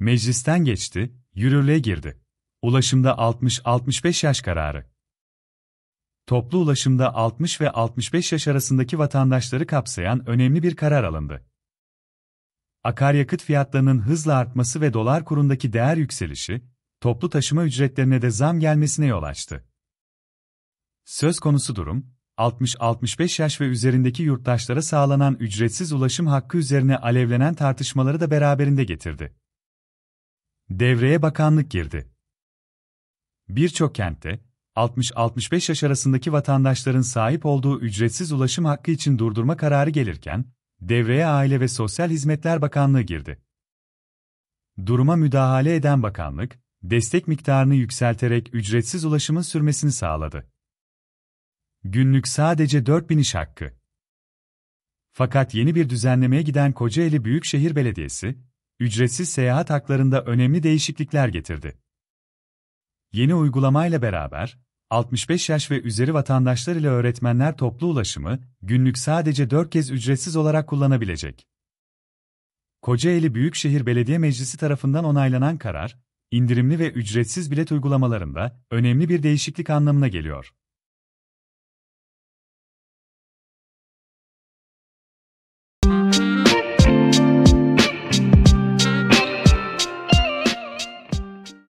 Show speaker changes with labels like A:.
A: Meclisten geçti, yürürlüğe girdi. Ulaşımda 60-65 yaş kararı. Toplu ulaşımda 60 ve 65 yaş arasındaki vatandaşları kapsayan önemli bir karar alındı. Akaryakıt fiyatlarının hızla artması ve dolar kurundaki değer yükselişi, toplu taşıma ücretlerine de zam gelmesine yol açtı. Söz konusu durum, 60-65 yaş ve üzerindeki yurttaşlara sağlanan ücretsiz ulaşım hakkı üzerine alevlenen tartışmaları da beraberinde getirdi. Devreye bakanlık girdi. Birçok kentte 60-65 yaş arasındaki vatandaşların sahip olduğu ücretsiz ulaşım hakkı için durdurma kararı gelirken devreye Aile ve Sosyal Hizmetler Bakanlığı girdi. Duruma müdahale eden bakanlık, destek miktarını yükselterek ücretsiz ulaşımın sürmesini sağladı. Günlük sadece 4000 iş hakkı. Fakat yeni bir düzenlemeye giden Kocaeli Büyükşehir Belediyesi, ücretsiz seyahat haklarında önemli değişiklikler getirdi. Yeni uygulamayla beraber, 65 yaş ve üzeri vatandaşlar ile öğretmenler toplu ulaşımı günlük sadece 4 kez ücretsiz olarak kullanabilecek. Kocaeli Büyükşehir Belediye Meclisi tarafından onaylanan karar, indirimli ve ücretsiz bilet uygulamalarında önemli bir değişiklik anlamına geliyor.